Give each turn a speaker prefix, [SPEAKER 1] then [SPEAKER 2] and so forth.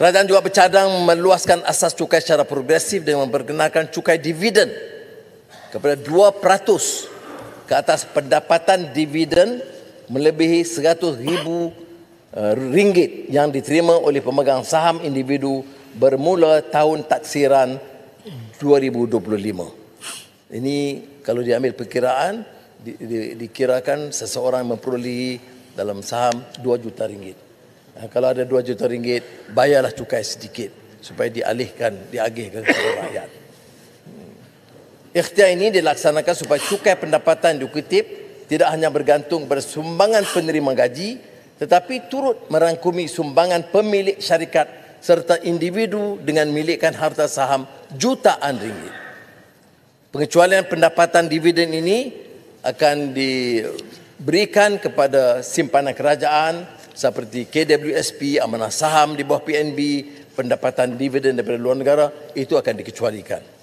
[SPEAKER 1] Kerajaan juga bercadang meluaskan asas cukai secara progresif dengan memperkenalkan cukai dividen kepada 2% ke atas pendapatan dividen melebihi RM100,000 eh, ringgit yang diterima oleh pemegang saham individu bermula tahun taksiran 2025. Ini kalau diambil perkiraan, dikirakan seseorang memperoleh dalam saham 2 juta ringgit. Ha, kalau ada dua juta ringgit bayarlah cukai sedikit supaya dialihkan diagihkan kepada rakyat hmm. ikhtiar ini dilaksanakan supaya cukai pendapatan dikutip tidak hanya bergantung pada sumbangan penerima gaji tetapi turut merangkumi sumbangan pemilik syarikat serta individu dengan milikkan harta saham jutaan ringgit. Pengecualian pendapatan dividen ini akan diberikan kepada simpanan kerajaan, seperti KWSP, amanah saham di bawah PNB, pendapatan dividen daripada luar negara itu akan dikecualikan.